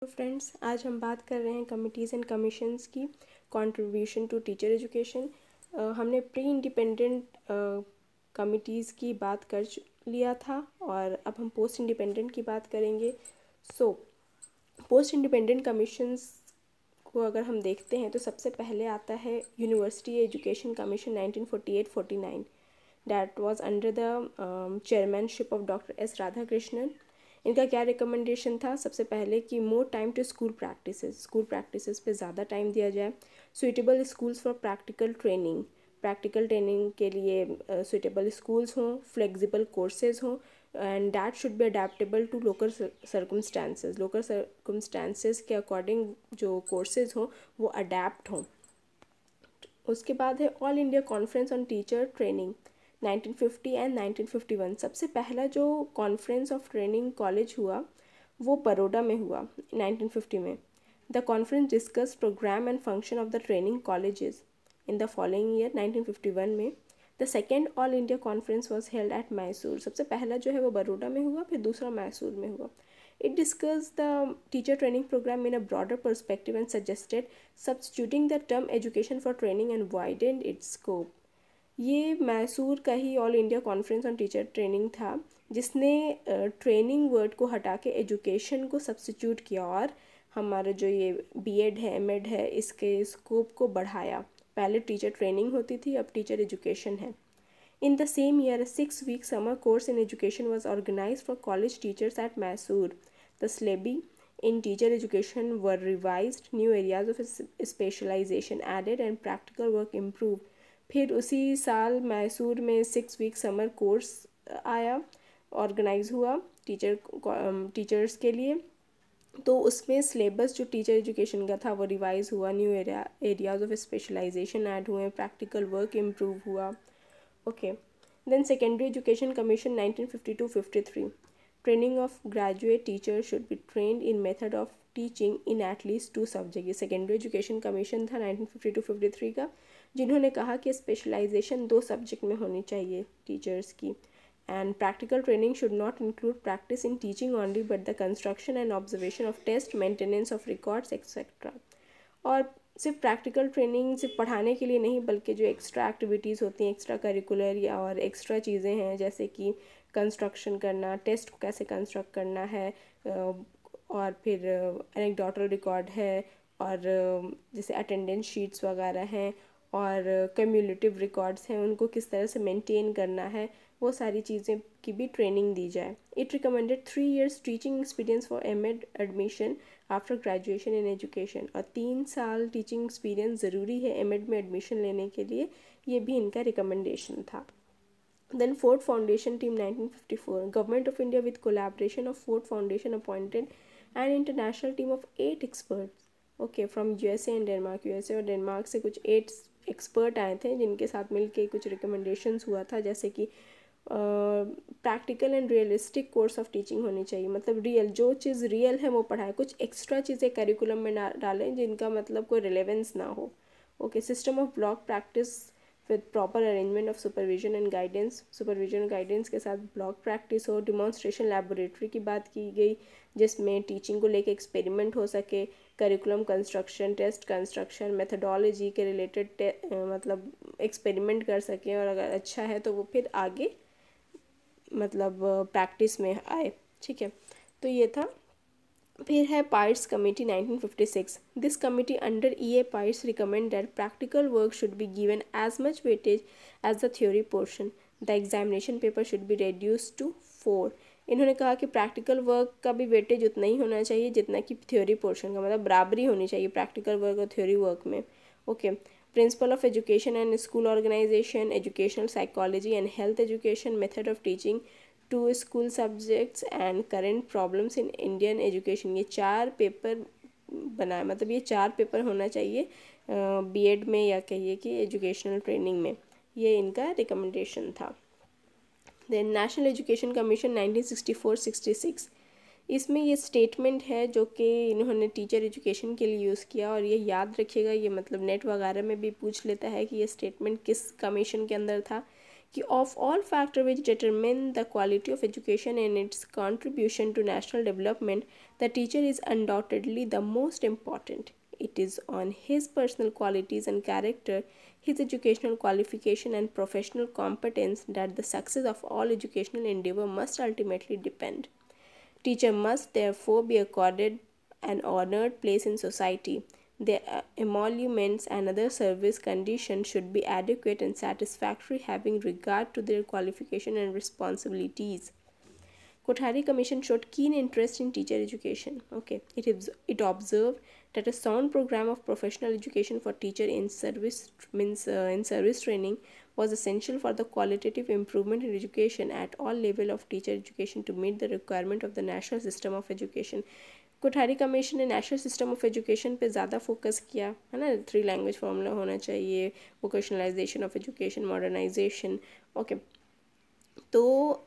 तो फ्रेंड्स आज हम बात कर रहे हैं कमिटीज़ एंड कमीशंस की कंट्रीब्यूशन टू टीचर एजुकेशन हमने प्री इंडिपेंडेंट कमिटीज़ की बात कर लिया था और अब हम पोस्ट इंडिपेंडेंट की बात करेंगे सो पोस्ट इंडिपेंडेंट कमीशंस को अगर हम देखते हैं तो सबसे पहले आता है university education commission 1948 nine that was under the chairmanship of doctor S Radhakrishnan इनका क्या रिकमेंडेशन था सबसे पहले कि more time to school practice school practice पे ज़्यादा टाइम दिया जाए suitable schools for practical training practical training के लिए सुइटेबल स्कूल्स हों फ्लेक्सिबल कोर्सेज हों and that should be adaptable to local circumstances local circumstances के अकॉर्डिंग जो कोर्सेज हों वो अडेप्ट हों उसके बाद है all India conference on teacher training 1950 and 1951 सबसे पहला जो कॉन्फ्रेंस ऑफ ट्रेनिंग कॉलेज हुआ वो बड़ोडा में हुआ 1950 में the conference discuss program and function of the training colleges in the following year 1951 में the second all India conference was held at Mysore सबसे पहला जो है वो बड़ोडा में हुआ फिर दूसरा मैसूर में हुआ it discuss the teacher training program in a broader perspective and suggested substituting the term education for training and widened its scope ये मैसूर का ही all India conference on teacher training था जिसने ट्रेनिंग वर्ड को हटा के एजुकेशन को substitute किया और हमारा जो ये बीएड है एमएड है इसके स्कोप को बढ़ाया पहले टीचर ट्रेनिंग होती थी अब टीचर एजुकेशन है in the same year six week summer course in education was organise for college teachers at Mysore the syllabi in teacher education were revise new areas of specialisation added and practical work improve फिर उसी साल मैसूर में six week summer course आया organise हुआ teacher teachers के लिए तो उसमें सिलेबस जो टीचर एजुकेशन का था वो रिवाइज हुआ new area areas of specialisation add हुए प्रैक्टिकल वर्क इम्प्रूव हुआ okay then secondary education commission nineteen fifty two fifty three training of graduate teacher should be train in method of teaching in at least two subject ये secondary education commission था nineteen fifty two fifty three का जिन्होंने कहा कि specialisation दो subject में होनी चाहिए टीचर्स की and practical training should not include practice in teaching only but the construction and observation of test maintenance of records etcetera और सिर्फ प्रैक्टिकल ट्रेनिंग सिर्फ पढ़ाने के लिए नहीं बल्कि जो एक्स्ट्रा एक्टिविटीज़ होती हैं एक्स्ट्रा करिकुलर या और एक्स्ट्रा चीज़ें हैं जैसे कि कंस्ट्रक्शन करना टेस्ट को कैसे कंस्ट्रक्ट करना है और फिर एनेक्डोटल रिकॉर्ड है और जैसे अटेंडेंस शीट्स वगैरह हैं और कम्यूनिटिव रिकॉर्ड्स हैं उनको किस तरह से मेनटेन करना है वो सारी चीज़ें की भी ट्रेनिंग दी जाए it recommended three years teaching experience for M Ed admission after graduation in education और तीन साल टीचिंग एक्सपीरियंस ज़रूरी है एम एड में एडमिशन लेने के लिए ये भी इनका रिकमेंडेशन था then Ford foundation team nineteen fifty four government of India with collaboration of Ford foundation appointed and international team of eight experts okay from U S A and Denmark U S A और Denmark से कुछ एट्स expert आए थे जिनके साथ मिल के कुछ recommendations हुआ था जैसे कि practical and realistic course of teaching होनी चाहिए मतलब रियल जो चीज़ रियल है वो पढ़ाए कुछ एक्स्ट्रा चीज़ें करिकुलम में डालें जिनका मतलब कोई रिलेवेंस ना हो okay system of block practice with proper arrangement of supervision and guidance supervision guidance के साथ ब्लॉक प्रैक्टिस हो डिमॉन्स्ट्रेशन लेबोरेटरी की बात की गई जिसमें टीचिंग को लेके एक्सपेरिमेंट हो सके curriculum construction test construction methodology के रिलेटेड मतलब एक्सपेरिमेंट कर सकें और अगर अच्छा है तो वो फिर आगे मतलब प्रैक्टिस में आए ठीक है तो ये था फिर है Pires committee 1956 this committee under E A Pires recommend that practical work should be given as much weightage as the theory portion the examination paper should be reduce to four इन्होंने कहा कि प्रैक्टिकल वर्क का भी वेटेज उतना ही होना चाहिए जितना कि थ्योरी पोर्शन का मतलब बराबरी होनी चाहिए प्रैक्टिकल वर्क और थ्योरी वर्क में okay principle of education and school organisation educational psychology and health education method of teaching to school subjects and current problems in Indian education ये चार पेपर बनाए मतलब ये चार पेपर होना चाहिए बीएड में या कहिए कि एजुकेशनल ट्रेनिंग में ये इनका रिकमेंडेशन था then national education commission sixty six इसमें ये स्टेटमेंट है जो कि इन्होंने टीचर एजुकेशन के लिए यूज़ किया और ये याद रखिएगा ये मतलब नेट वगैरह में भी पूछ लेता है कि ये स्टेटमेंट किस कमीशन के अंदर था कि of all factor which determine the quality of education and its contribution to national development the teacher is undoubtedly the most important it is on his personal qualities and character, his educational qualification and professional competence that the success of all educational endeavor must ultimately depend. Teacher must therefore be accorded an honored place in society. Their uh, emoluments and other service conditions should be adequate and satisfactory having regard to their qualification and responsibilities. Kothari Commission showed keen interest in teacher education. Okay, it, is, it observed that a sound program of professional education for teacher in service means uh, in service training was essential for the qualitative improvement in education at all level of teacher education to meet the requirement of the national system of education Kothari commission ने national system of education पे ज़्यादा focus किया है ना three language formula होना चाहिए vocationalisation of education modernisation okay तो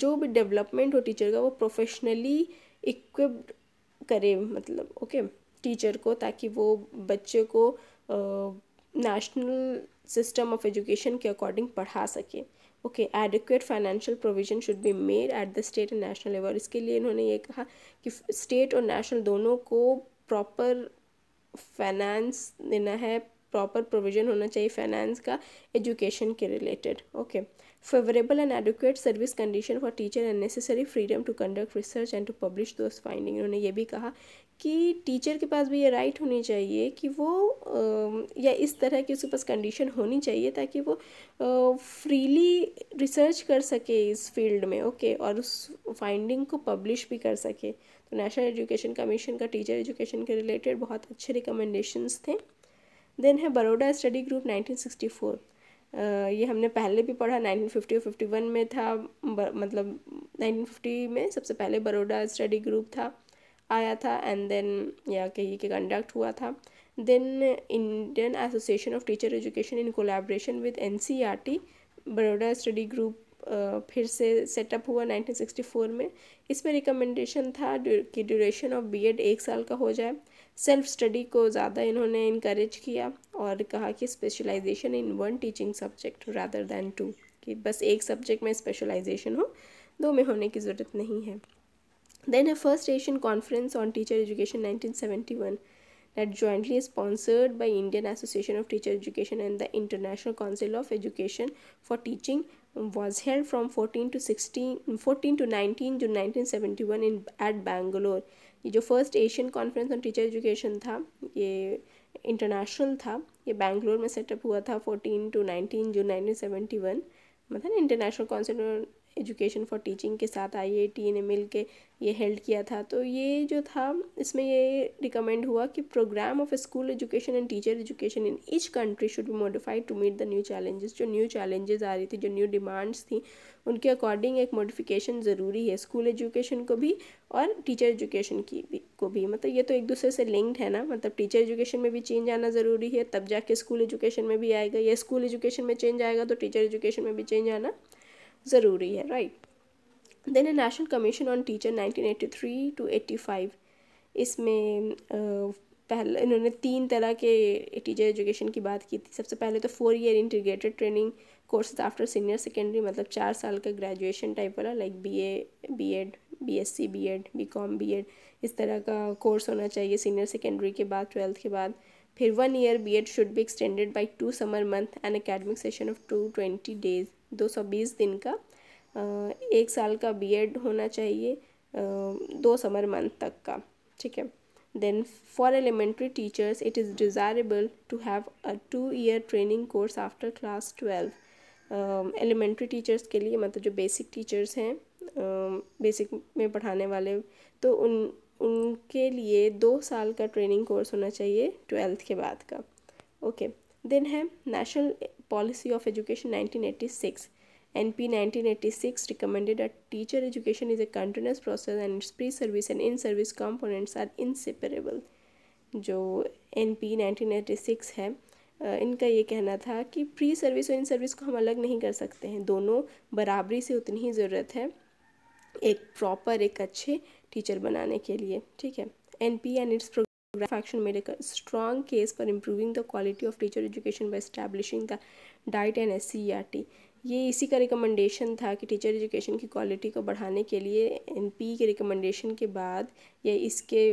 जो भी डेवलपमेंट हो टीचर का वो प्रोफेशनली इक्विप्ड करे मतलब ओके टीचर को ताकि वो बच्चे को नेशनल सिस्टम ऑफ एजुकेशन के अकॉर्डिंग पढ़ा सके okay adequate financial provision should be made at the state and national level इसके लिए इन्होंने ये कहा कि स्टेट और नेशनल दोनों को प्रॉपर फाइनेंस देना है प्रॉपर प्रोविजन होना चाहिए फाइनेंस का एजुकेशन के related okay okay. favorable and adequate service condition for teacher and necessary freedom to conduct research and to publish those finding उन्होंने ये भी कहा कि टीचर के पास भी ये राइट होनी चाहिए कि वो या इस तरह की उसके पास कंडीशन होनी चाहिए ताकि वो फ्रीली रिसर्च कर सके इस फील्ड में ओके और उस फाइंडिंग को पब्लिश भी कर सके तो नेशनल एजुकेशन कमीशन का टीचर एजुकेशन के रिलेटेड बहुत अच्छे रिकमेंडेशंस थे देन है बड़ोडा स्टडी ग्रुप नाइनटीन ये हमने पहले भी पढ़ा 1950 और 51 में था मतलब मतलब 1950 में सबसे पहले बड़ोडा स्टडी ग्रुप था आया था एंड देन या कहिए कि कंडक्ट हुआ था then Indian association of teacher education in collaboration with N C R T Baroda study group फिर से सेटअप हुआ 1964 में इसमें रिकमेंडेशन था कि ड्यूरेशन ऑफ एड एक साल का हो जाए सेल्फ स्टडी को ज़्यादा इन्होंने इनक्रेज किया और कहा कि specialisation in one teaching subject rather than two कि बस एक सब्जेक्ट में स्पेशलाइजेशन हो दो में होने की ज़रूरत नहीं है then a first Asian conference on teacher education nineteen seventy one that jointly sponsored by Indian association of teacher education and the international council of education for teaching was held from fourteen to sixteen fourteen to nineteen June nineteen seventy one in at Bangalore ये जो first Asian conference on teacher education था ये international था ये बैंगलोर में set up हुआ था fourteen to nineteen June nineteen seventy one मतलब international consent education for teaching के साथ आई आई टी ने मिल के ये हेल्ड किया था तो ये जो था इसमें ये रिकमेंड हुआ कि program of school education and teacher education in each country should be modified to meet the new challenges जो न्यू चैलेंजेस आ रही थी जो न्यू डिमांड्स थी उनके अकॉर्डिंग एक मॉडिफिकेशन ज़रूरी है स्कूल एजुकेशन को भी और टीचर एजुकेशन की भी को भी मतलब ये तो एक दूसरे से लिंक्ड है ना मतलब टीचर एजुकेशन में भी चेंज आना ज़रूरी है तब जाके स्कूल एजुकेशन में भी आएगा या स्कूल एजुकेशन में चेंज आएगा तो टीचर एजुकेशन में भी चेंज आना ज़रूरी है right then a national commission on teacher 1983 to 85 इसमें पहले इन्होंने तीन तरह के टीचर एजुकेशन की बात की थी सबसे पहले तो four year integrated training courses after senior secondary मतलब चार साल का ग्रेजुएशन टाइप वाला like B A B Ed B S C B Ed B Com B Ed इस तरह का कोर्स होना चाहिए सीनियर सेकेंडरी के बाद ट्वेल्थ के बाद फिर one year B Ed should be extended by two summer month and academic session of two twenty days 220 दिन का एक साल का बीएड होना चाहिए दो समर मंथ तक का ठीक है then for elementary teachers it is desirable to have a two year training course after class twelve elementary teachers के लिए मतलब जो बेसिक टीचर्स हैं बेसिक में पढ़ाने वाले तो उन उनके लिए दो साल का ट्रेनिंग कोर्स होना चाहिए ट्वेल्थ के बाद का ओके okay. देन है national policy of education 1986 np 1986 recommended that teacher education is a continuous process and its pre-service and in-service components are inseparable जो N P nineteen eighty six है इनका ये कहना था कि प्री सर्विस और in service को हम अलग नहीं कर सकते हैं दोनों बराबरी से उतनी ही ज़रूरत है एक प्रॉपर एक अच्छे टीचर बनाने के लिए ठीक है N P and it's faction made a strong case for improving the quality of teacher education by establishing the C R T ये इसी का रिकमेंडेशन था कि टीचर एजुकेशन की क्वालिटी को बढ़ाने के लिए एन पी e के रिकमेंडेशन के बाद या इसके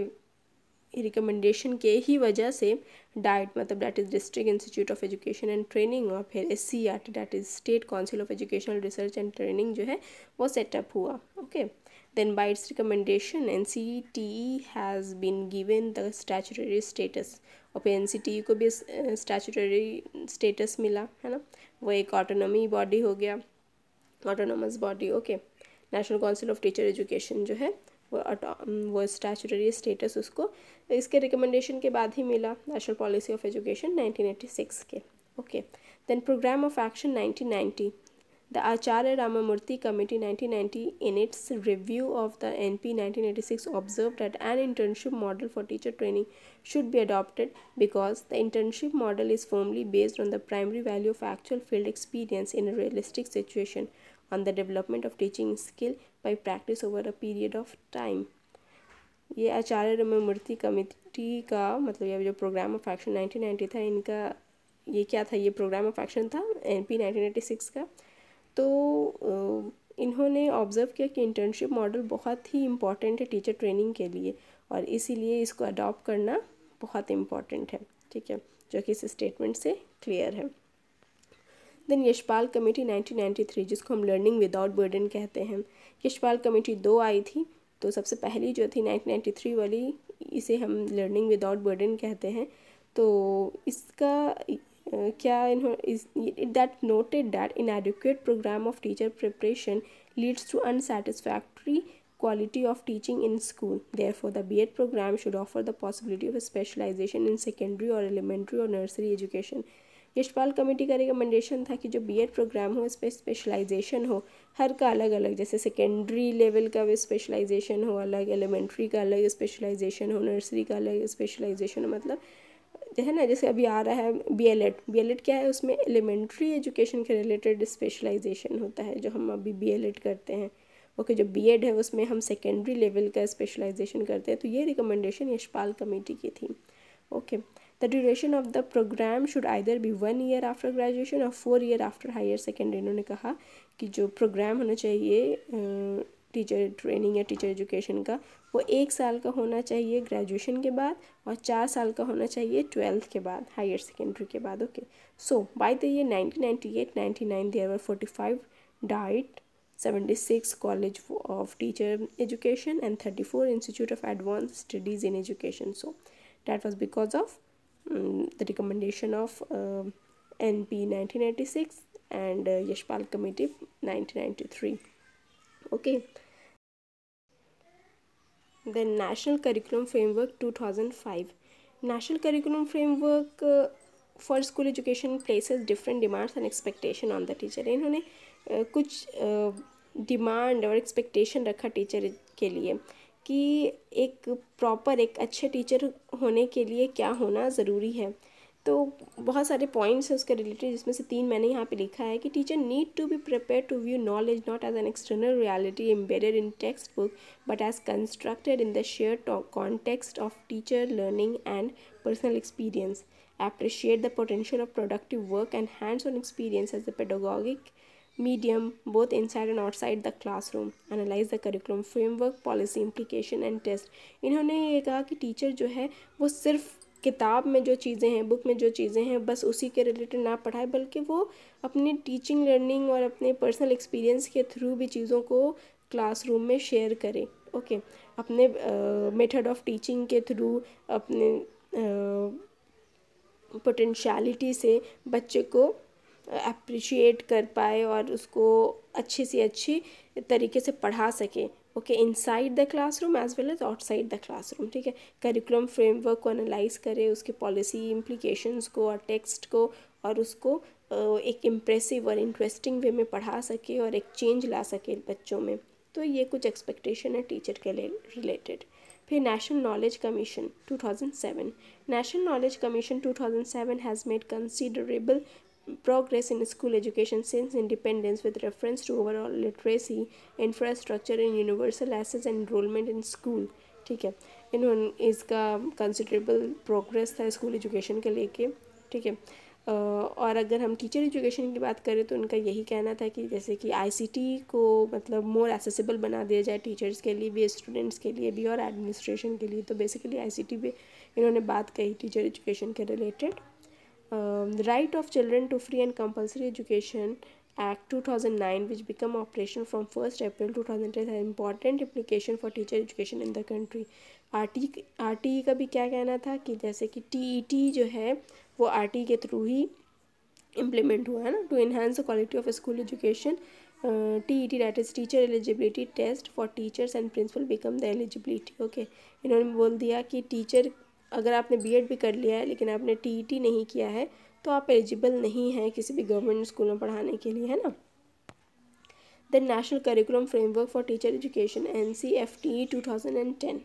रिकमेंडेशन के ही वजह से डाइट मतलब that is district institute of education and training और फिर S C R T that is state council of educational research and training जो है वो सेटअप हुआ okay okay? then by its recommendation ncte has been given the statutory status of ncte ko bhi uh, statutory status mila hai na wo ek autonomy body ho gaya autonomous body okay national council of teacher education jo hai वो वो statutory status उसको इसके recommendation के बाद ही मिला national policy of education 1986 के okay then programme of action 1990 The Acharya Ramamurthy Committee 1990 in its review of the NP 1986 observed that an internship model for teacher training should be adopted because the internship model is firmly based on the primary value of actual field experience in a realistic situation on the development of teaching skill by practice over a period of time. ये आचार्य रममूर्ति committee का मतलब ये जो programme of action 1990 था इनका ये क्या था ये प्रोग्राम ऑफ एक्शन था एन 1986 का तो इन्होंने ऑब्ज़र्व किया कि इंटर्नशिप मॉडल बहुत ही इम्पॉर्टेंट है टीचर ट्रेनिंग के लिए और इसीलिए इसको अडॉप्ट करना बहुत इम्पॉर्टेंट है ठीक है जो कि इस स्टेटमेंट से क्लियर है देन यशपाल कमेटी 1993 जिसको हम लर्निंग विदाउट बर्डन कहते हैं यशपाल कमेटी दो आई थी तो सबसे पहली जो थी 1993 वाली इसे हम लर्निंग विदाउट बर्डन कहते हैं तो इसका Uh, क्या that noted that inadequate programme of teacher preparation leads to unsatisfactory quality of teaching in school therefore the B Ed programme should offer the possibility of specialisation in secondary और elementary और nursery education Yashpal committee का recommendation था कि जो B Ed programme हो इस पर specialisation हो हर का अलग अलग जैसे सेकेंडरी लेवल का भी स्पेशलाइजेशन हो अलग एलिमेंट्री का अलग स्पेशलाइजेशन हो नर्सरी का अलग स्पेशलाइजेशन हो मतलब सकते हैं ना जैसे अभी आ रहा है B L Ed B L Ed क्या है उसमें एलिमेंट्री एजुकेशन के रिलेटेड स्पेशलाइजेशन होता है जो हम अभी बी एल एड करते हैं ओके जो बी एड है उसमें हम सेकेंडरी लेवल का स्पेशलाइजेशन करते हैं तो ये रिकमेंडेशन यशपाल कमेटी की थी okay the duration of the programme should either be one year after graduation और four year after higher secondary इन्होंने कहा कि जो प्रोग्राम होना चाहिए टीचर ट्रेनिंग या टीचर एजुकेशन का वो एक साल का होना चाहिए ग्रेजुएशन के बाद और चार साल का होना चाहिए ट्वेल्थ के बाद हायर सेकेंडरी के बाद ओके सो बाय द ये nineteen ninety eight ninety nine were forty five DIET seventy six college of teacher education and thirty four institute of advance studies in education so that was because of the recommendation of N P nineteen eighty six and Yashpal committee nineteen ninety three okay then national curriculum framework two thousand five national curriculum framework for school education places different demands and expectation on the teacher इन्होंने uh, कुछ demand uh, और expectation रखा teacher के लिए कि एक proper एक अच्छे टीचर होने के लिए क्या होना ज़रूरी है तो बहुत सारे पॉइंट्स हैं उसके रिलेटेड जिसमें से तीन मैंने यहाँ पे लिखा है कि teacher need to be prepare to view knowledge not as an external reality embedded in text book but as constructed in the share context of teacher learning and personal experience appreciate the potential of productive work and hands-on experience as a pedagogic medium both inside and outside the classroom analyze the curriculum framework policy implication and test इन्होंने ये कहा कि teacher जो है वो सिर्फ किताब में जो चीज़ें हैं बुक में जो चीज़ें हैं बस उसी के रिलेटेड ना पढ़ाए बल्कि वो अपनी टीचिंग लर्निंग और अपने पर्सनल एक्सपीरियंस के थ्रू भी चीज़ों को क्लासरूम में शेयर करें ओके okay. अपने मेथड ऑफ टीचिंग के थ्रू अपने पोटेंशलिटी से बच्चे को अप्रिशिएट कर पाए और उसको अच्छे से अच्छी तरीके से पढ़ा सके okay inside the classroom as well as outside the classroom ठीक है करिकुलम फ्रेमवर्क को एनालाइज करे उसके पॉलिसी इम्प्लीकेशंस को और टेक्स्ट को और उसको एक इम्प्रेसिव और इंटरेस्टिंग वे में पढ़ा सके और एक चेंज ला सके बच्चों में तो ये कुछ एक्सपेक्टेशन है टीचर के लिए रिलेटेड फिर national knowledge commission 2007 national knowledge commission 2007 has made considerable progress in school education since independence with reference to overall literacy infrastructure and universal access and enrollment in school ठीक है इन्होंने इसका considerable progress था school education के लेके ठीक है और अगर हम टीचर एजुकेशन की बात करें तो उनका यही कहना था कि जैसे कि आईसीटी को मतलब मोर एसेसिबल बना दिया जाए टीचर्स के लिए भी स्टूडेंट्स के लिए भी और एडमिनिस्ट्रेशन के लिए तो बेसिकली आईसीटी पे इन्होंने बात कही टीचर एजुकेशन के related right of children to free and compulsory education act two thousand nine which become operation from first April two thousand ten important application for teacher education in the country R T R T E का भी क्या कहना था कि जैसे कि T E T जो है वो आर टी e के थ्रू ही इम्प्लीमेंट हुआ है ना to enhance the quality of school education T E T that is teacher eligibility test for teachers and principal become the eligibility okay इन्होंने बोल दिया कि टीचर अगर आपने बी भी कर लिया है लेकिन आपने टी e नहीं किया है तो आप एलिजिबल नहीं हैं किसी भी गवर्नमेंट स्कूल में पढ़ाने के लिए है ना then national curriculum framework for teacher education N C F T two thousand and ten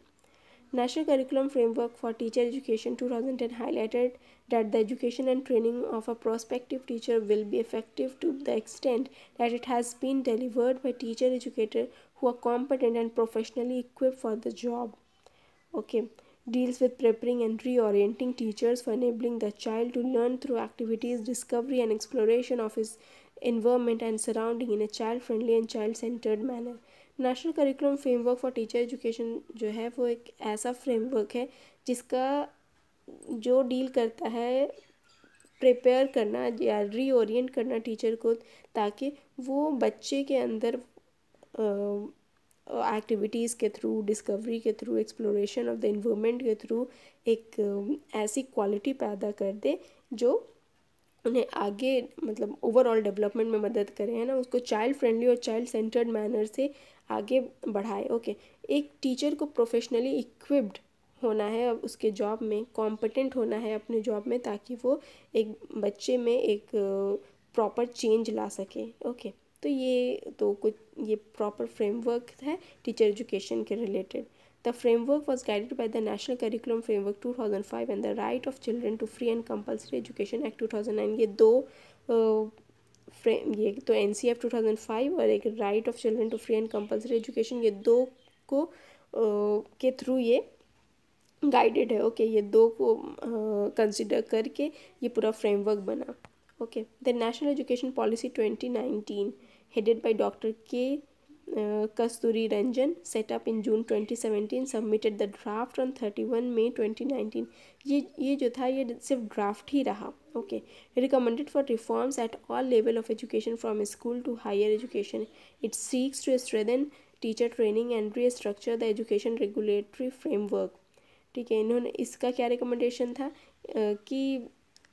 national curriculum framework for teacher education two thousand ten highlighted that the education and training of a prospective teacher will be effective to the extent that it has been delivered by teacher educator who are competent and professionally equip for the job okay deals with preparing and reorienting teachers for enabling the child to learn through activities, discovery, and exploration of his environment and surrounding in a child friendly and child centered manner. National curriculum framework for teacher education जो है वो एक ऐसा framework है जिसका जो deal करता है प्रिपेयर करना या रीओरिएंट करना टीचर को ताकि वो बच्चे के अंदर एक्टिविटीज़ के थ्रू डिस्कवरी के through exploration of the environment के थ्रू एक um, ऐसी क्वालिटी पैदा कर दे जो उन्हें आगे मतलब ओवरऑल डेवलपमेंट में मदद करें है ना उसको चाइल्ड फ्रेंडली और चाइल्ड सेंटर्ड मैनर से आगे बढ़ाए ओके एक टीचर को प्रोफेशनली इक्विप्ड होना है अब उसके जॉब में कॉम्पिटेंट होना है अपने जॉब में ताकि वो एक बच्चे में एक प्रॉपर uh, चेंज ला सके ओके तो ये तो कुछ ये प्रॉपर फ्रेमवर्क है टीचर एजुकेशन के related by the national curriculum framework two thousand five and 2005 right of children to free and Free education act two thousand 2009 ये दो फ्रेम ये तो N C F two thousand five और एक right of children to free and compulsory education ये दो को uh, के थ्रू ये गाइडेड है ओके okay, ये दो को कंसिडर uh, करके ये पूरा फ्रेमवर्क बना okay the national education policy twenty nineteen headed by Dr. K. Uh, Kasturi Ranjan, set up in June 2017, submitted the draft on 31 May 2019. ये ये जो था ये सिर्फ ड्राफ्ट ही रहा okay recommended for reforms at all level of education from school to higher education it seeks to strengthen teacher training and re restructure the education regulatory framework ठीक है इन्होंने इसका क्या रिकमेंडेशन था uh, कि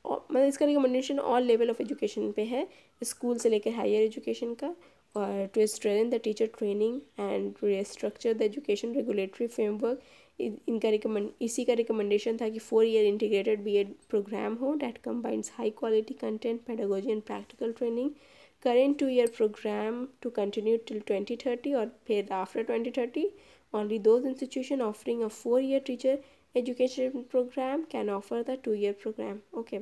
मतलब इसका recommendation all level of education पे है स्कूल से लेकर हायर एजुकेशन का और to strengthen the teacher training and to restructure the education regulatory framework इनका रिकमेंड इसी का रिकमेंडेशन था कि four year integrated Ed programme हो that combines high quality content pedagogy and practical training current two year program to continue till 2030 और फिर after twenty only those institution offering a four year teacher education programme can offer the two year programme okay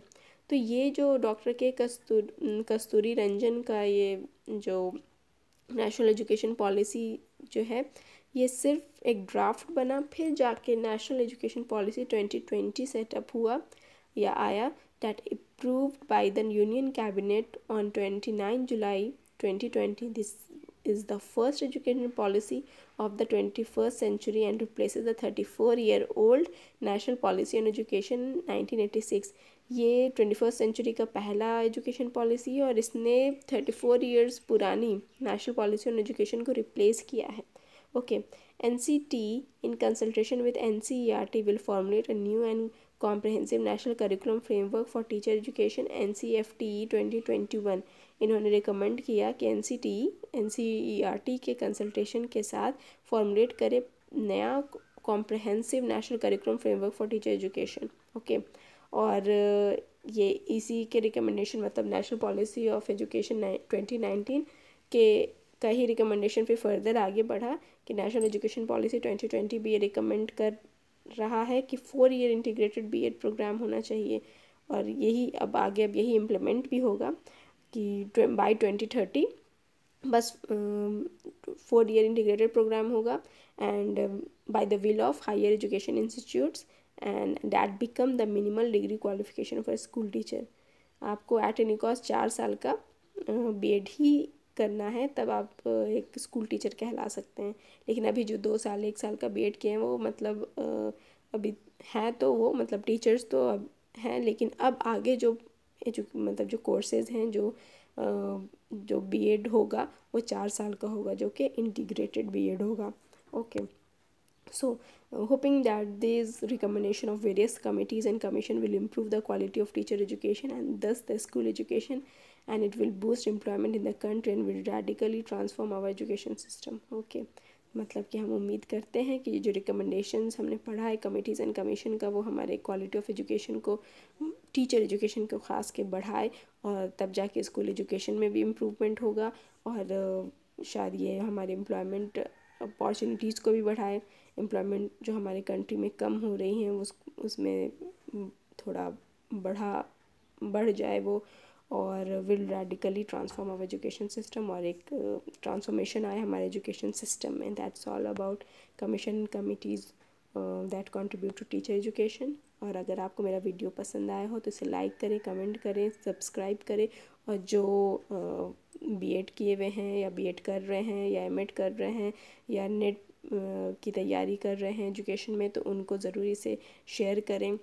तो ये जो doctor के कस्तूर कस्तूरी रंजन का ये जो national education policy जो है ये सिर्फ एक ड्राफ्ट बना फिर जाके national education policy twenty twenty setup हुआ या आया by the union cabinet on twenty nine July twenty twenty this is the first education policy of the 21st century and replaces the 34 year old national policy on education 1986 ये 21st century का पहला education policy है और इसने 34 years पुरानी national policy on education को replace किया है okay N C T in consultation with N C E R T will formulate a new and comprehensive national curriculum framework for teacher education N C F T E twenty twenty one इन्होंने recommend किया कि N C T N C E R T के consultation के साथ formulate करे नया comprehensive national curriculum framework for teacher education okay और ये इसी के रिकमेंडेशन मतलब national policy of education twenty nineteen के का ही रिकमेंडेशन फिर फर्दर आगे बढ़ा कि national education policy twenty twenty भी ये रिकमेंड कर रहा है कि four year integrated B Ed programme होना चाहिए और यही अब आगे अब यही इम्प्लीमेंट भी होगा कि बाय ट्वेंटी थर्टी बस फोर ईयर इंटीग्रेटेड प्रोग्राम होगा and by the will of higher education institutes and that become the minimal degree qualification for school teacher आपको एट एनी कॉस्ट चार साल का बी एड ही करना है तब आप एक स्कूल टीचर कहला सकते हैं लेकिन अभी जो दो साल एक साल का बी एड किए हैं वो मतलब अभी हैं तो वो मतलब टीचर्स तो अब हैं लेकिन अब आगे जो एजु मतलब जो कोर्सेज हैं जो जो बी एड होगा वो चार साल का होगा जो कि इंटीग्रेटेड बी एड होगा okay so hoping that this recommendation of various committees and commission will improve the quality of teacher education and thus the school education and it will boost employment in the country and will radically transform our education system okay मतलब कि हम उम्मीद करते हैं कि जो recommendations हमने पढ़ा है कमिटीज़ एंड कमीशन का वो हमारे क्वालिटी ऑफ एजुकेशन को टीचर एजुकेशन को ख़ास के बढ़ाए और तब जाके स्कूल एजुकेशन में भी इम्प्रूवमेंट होगा और शायद ये हमारे एम्प्लॉयमेंट अपॉर्चुनिटीज़ को भी बढ़ाए एम्प्लॉयमेंट जो हमारे कंट्री में कम हो रही हैं उस उसमें थोड़ा बढ़ा बढ़ जाए वो और will radically transform our education system और एक ट्रांसफॉर्मेशन आया हमारे एजुकेशन सिस्टम में that's all about commission committees that contribute to teacher education और अगर आपको मेरा वीडियो पसंद आया हो तो इसे लाइक करें कमेंट करें सब्सक्राइब करें और जो बी एड किए हुए हैं या बी एड कर रहे हैं या एम एड कर रहे हैं या नेट की तैयारी कर रहे हैं एजुकेशन में तो उनको ज़रूरी से शेयर करें